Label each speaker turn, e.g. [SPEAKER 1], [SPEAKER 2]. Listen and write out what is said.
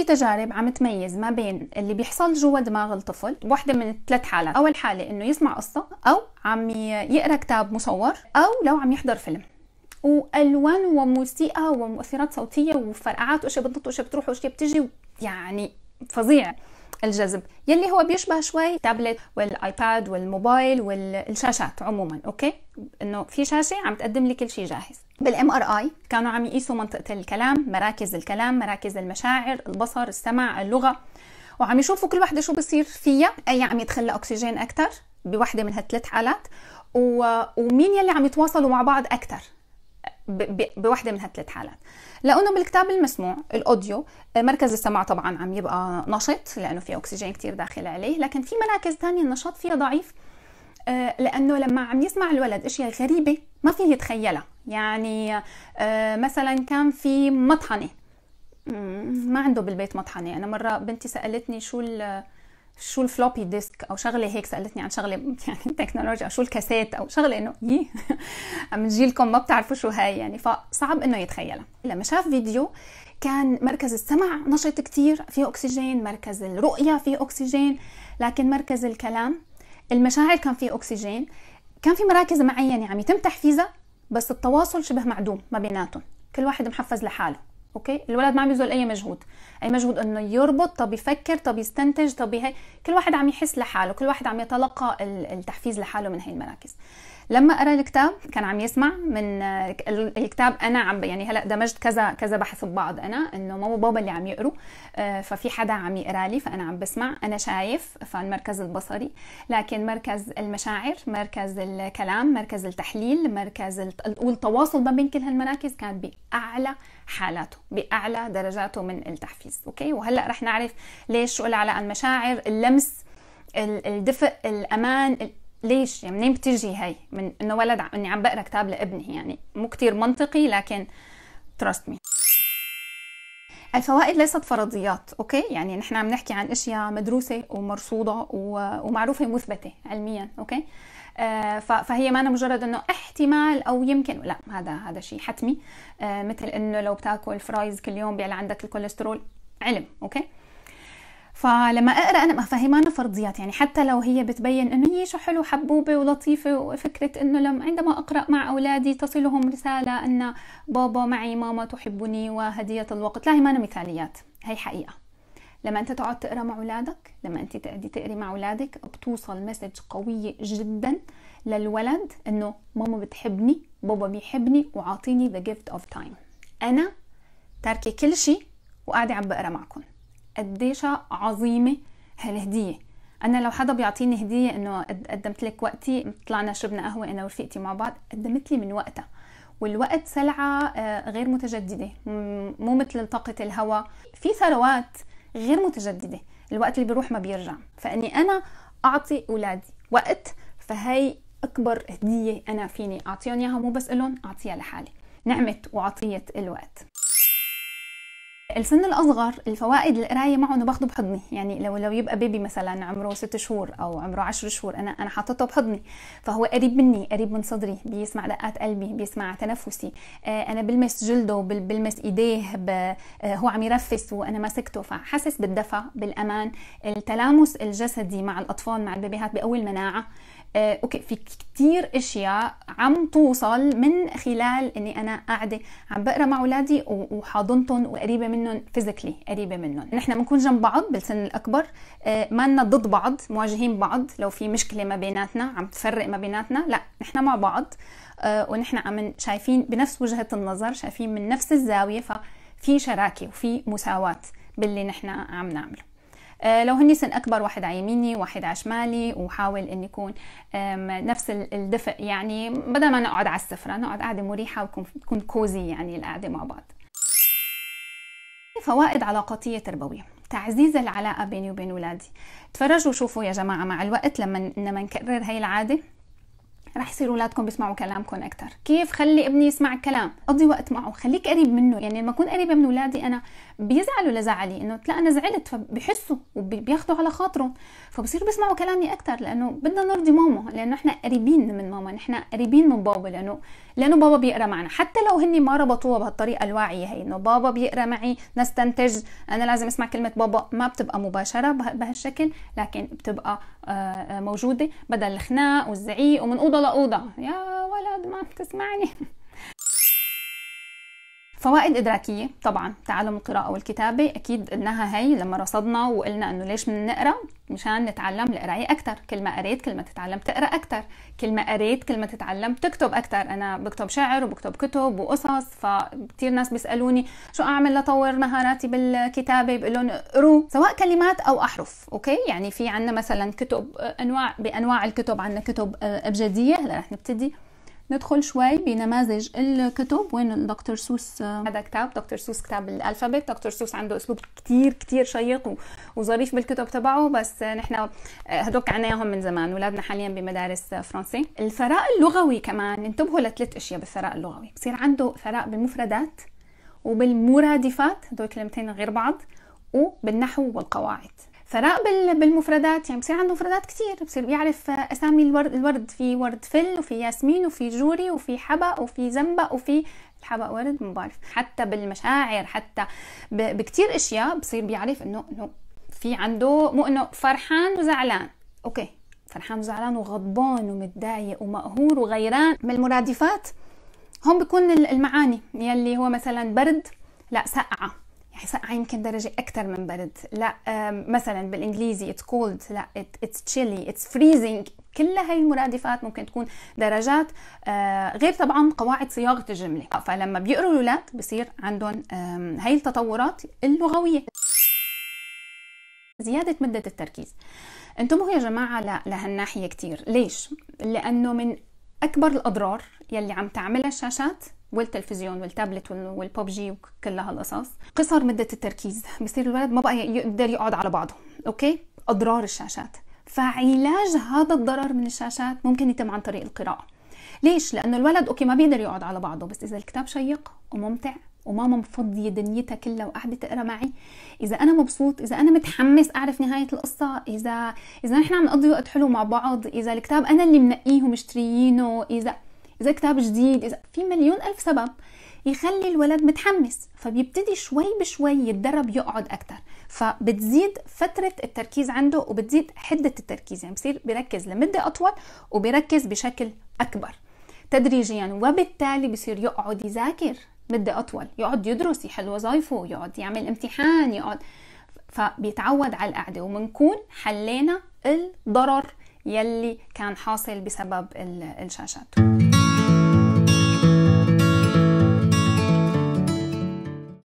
[SPEAKER 1] في تجارب عم تميز ما بين اللي بيحصل جوا دماغ الطفل وحده من ثلاث حالات اول حاله انه يسمع قصه او عم يقرا كتاب مصور او لو عم يحضر فيلم والوان وموسيقى ومؤثرات صوتيه وفرقعات وشي بتنط وشي بتروح وشي بتجي يعني فظيع الجذب يلي هو بيشبه شوي تابلت والايباد والموبايل والشاشات عموما اوكي انه في شاشه عم تقدم لي كل شيء جاهز بالام ار اي كانوا عم يقيسوا منطقه الكلام مراكز الكلام مراكز المشاعر البصر السمع اللغه وعم يشوفوا كل وحده شو بصير فيها اي عم يتخلى اكسجين اكثر بوحده من هالثلاث حالات و... ومين يلي عم يتواصلوا مع بعض اكثر بوحده من هالثلاث حالات لانه بالكتاب المسموع الاوديو آه، مركز السمع طبعا عم يبقى نشط لانه في اكسجين كتير داخل عليه لكن في مراكز تانية النشاط فيها ضعيف آه، لانه لما عم يسمع الولد اشياء غريبه ما فيه يتخيلها يعني آه، مثلا كان في مطحنه ما عنده بالبيت مطحنه انا مره بنتي سالتني شو شو الفلوبي ديسك او شغله هيك سالتني عن شغله يعني تكنولوجيا شو الكاسات او شغله انه يي إيه. من جيلكم ما بتعرفوا شو هاي يعني فصعب انه يتخيلها لما شاف فيديو كان مركز السمع نشط كتير فيه اكسجين مركز الرؤيه فيه اكسجين لكن مركز الكلام المشاعر كان فيه اكسجين كان في مراكز معينه يعني عم يتم تحفيزها بس التواصل شبه معدوم ما بيناتهم كل واحد محفز لحاله اوكي الولد ما عم يبذل اي مجهود اي مجهود انه يربط طب يفكر طب يستنتج طب هي كل واحد عم يحس لحاله كل واحد عم يتلقى التحفيز لحاله من هي المراكز لما قرا الكتاب كان عم يسمع من آه، الكتاب انا عم يعني هلا دمجت كذا كذا بحث ببعض انا انه ماما وبابا اللي عم يقروا آه، ففي حدا عم يقرا لي فانا عم بسمع انا شايف فالمركز البصري لكن مركز المشاعر مركز الكلام مركز التحليل مركز والتواصل ما بين كل هالمراكز كان باعلى حالاته باعلى درجاته من التحفيز اوكي وهلا رح نعرف ليش شو العلاقه المشاعر اللمس الدفء الامان ليش يعني منين بتجي هي من انه ولد اني عم بقرا كتاب لابني يعني مو كتير منطقي لكن تراست مي الفوائد ليست فرضيات اوكي يعني نحن عم نحكي عن اشياء مدروسه ومرصوده ومعروفه ومثبته علميا اوكي آه، فهي ما أنا مجرد انه احتمال او يمكن لا هذا هذا شيء حتمي آه، مثل انه لو بتاكل فرايز كل يوم بيعلى عندك الكوليسترول علم اوكي فلما اقرا انا ما فاهمانه فرضيات يعني حتى لو هي بتبين انه هي شو حلو حبوبه ولطيفه وفكره انه لما عندما اقرا مع اولادي تصلهم رساله ان بابا معي ماما تحبني وهديه الوقت لا هي ما مثاليات هي حقيقه لما انت تقعد تقرا مع اولادك لما انت تقعدي تقري مع اولادك بتوصل مسج قويه جدا للولد انه ماما بتحبني بابا بيحبني وعاطيني ذا gift اوف تايم انا تاركه كل شيء وقاعده عم بقرا معكم قديش عظيمه هالهديه انا لو حدا بيعطيني هديه انه قدمت لك وقتي طلعنا شربنا قهوه انا ورفيقتي مع بعض قدمت لي من وقتها والوقت سلعة آه، غير متجددة مو مثل طاقة الهواء في ثروات غير متجددة الوقت اللي بيروح ما بيرجع فأني أنا أعطي أولادي وقت فهي أكبر هدية أنا فيني أعطيهم إياها مو بس لهم أعطيها لحالي نعمة وعطية الوقت السن الاصغر الفوائد القرايه معه انه باخده بحضني يعني لو لو يبقى بيبي مثلا عمره ست شهور او عمره عشر شهور انا انا حاطته بحضني فهو قريب مني قريب من صدري بيسمع دقات قلبي بيسمع تنفسي آه، انا بلمس جلده بلمس ايديه آه، هو عم يرفس وانا ماسكته فحاسس بالدفى بالامان التلامس الجسدي مع الاطفال مع البيبيهات بأول المناعه آه، اوكي في كتير اشياء عم توصل من خلال اني انا قاعده عم بقرا مع اولادي وحاضنتهم وقريبه منهم فيزيكلي قريبه منهم نحن بنكون جنب بعض بالسن الاكبر آه، ما لنا ضد بعض مواجهين بعض لو في مشكله ما بيناتنا عم تفرق ما بيناتنا لا نحن مع بعض آه، ونحن عم شايفين بنفس وجهه النظر شايفين من نفس الزاويه ففي شراكه وفي مساواه باللي نحن عم نعمله آه، لو هني سن اكبر واحد على يميني واحد على شمالي وحاول اني يكون نفس الدفء يعني بدل ما نقعد على السفره نقعد قاعده مريحه وتكون كوزي يعني القعده مع بعض فوائد علاقاتيه تربويه تعزيز العلاقه بيني وبين اولادي تفرجوا شوفوا يا جماعه مع الوقت لما لما نكرر هاي العاده رح يصيروا اولادكم بيسمعوا كلامكم اكثر كيف خلي ابني يسمع الكلام قضي وقت معه خليك قريب منه يعني لما اكون قريبه من اولادي انا بيزعلوا لزعلي انه لا انا زعلت فبحسوا وبياخذوا على خاطرهم فبصيروا بيسمعوا كلامي اكثر لانه بدنا نرضي ماما لانه احنا قريبين من ماما نحن قريبين من بابا لانه لانه بابا بيقرا معنا حتى لو هني ما ربطوها بهالطريقه الواعيه هي انه بابا بيقرا معي نستنتج انا لازم اسمع كلمه بابا ما بتبقى مباشره بهالشكل لكن بتبقى آه، آه، موجوده بدل الخناق والزعيق ومن اوضه لاوضه يا ولد ما بتسمعني فوائد إدراكية طبعا تعلم القراءة والكتابة أكيد قلناها هي لما رصدنا وقلنا إنه ليش بنقرا مشان نتعلم القراية أكثر كل ما قريت كل ما تتعلم تقرا أكثر كل ما قريت كل ما تتعلم تكتب أكثر أنا بكتب شعر وبكتب كتب وقصص فكتير ناس بيسألوني شو أعمل لطور مهاراتي بالكتابة بقول لهم اقروا سواء كلمات أو أحرف أوكي يعني في عنا مثلا كتب أنواع بأنواع الكتب عنا كتب أبجدية هلا رح نبتدي ندخل شوي بنماذج الكتب وين دكتور سوس آه، هذا كتاب دكتور سوس كتاب الالفابت دكتور سوس عنده اسلوب كتير كتير شيق وظريف بالكتب تبعه بس نحن آه، هدوك عناهم من زمان اولادنا حاليا بمدارس فرنسي الثراء اللغوي كمان انتبهوا لثلاث اشياء بالثراء اللغوي بصير عنده ثراء بالمفردات وبالمرادفات هدول كلمتين غير بعض وبالنحو والقواعد ثراء بالمفردات يعني بصير عنده مفردات كثير بصير بيعرف آه، اسامي الورد الورد في ورد فل وفي ياسمين وفي جوري وفي حبق وفي زنبق وفي الحبق ورد ما بعرف حتى بالمشاعر حتى بكثير اشياء بصير بيعرف انه انه في عنده مو انه فرحان وزعلان اوكي فرحان وزعلان وغضبان ومتضايق ومقهور وغيران من المرادفات هون بكون المعاني يلي هو مثلا برد لا سقعه حسقعة يمكن درجة أكثر من برد لا مثلا بالإنجليزي it's cold لا it's chilly it's freezing كل هاي المرادفات ممكن تكون درجات آه، غير طبعا قواعد صياغة الجملة فلما بيقروا الأولاد بصير عندهم هاي التطورات اللغوية زيادة مدة التركيز انتبهوا يا جماعة لهالناحية كتير ليش؟ لأنه من أكبر الأضرار يلي عم تعملها الشاشات والتلفزيون والتابلت والببجي وكل هالقصص قصر مدة التركيز بصير الولد ما بقى يقدر يقعد على بعضه أوكي أضرار الشاشات فعلاج هذا الضرر من الشاشات ممكن يتم عن طريق القراءة ليش؟ لأنه الولد أوكي ما بيقدر يقعد على بعضه بس إذا الكتاب شيق وممتع وماما مفضية دنيتها كلها وقاعدة تقرا معي إذا أنا مبسوط إذا أنا متحمس أعرف نهاية القصة إذا إذا نحن عم نقضي وقت حلو مع بعض إذا الكتاب أنا اللي منقيه ومشتريينه إذا اذا كتاب جديد اذا في مليون الف سبب يخلي الولد متحمس فبيبتدي شوي بشوي يتدرب يقعد اكثر فبتزيد فترة التركيز عنده وبتزيد حدة التركيز يعني بصير بيركز لمدة أطول وبيركز بشكل أكبر تدريجيا وبالتالي بصير يقعد يذاكر مدة أطول يقعد يدرس يحل وظائفه يقعد يعمل امتحان يقعد فبيتعود على القعدة ومنكون حلينا الضرر يلي كان حاصل بسبب الشاشات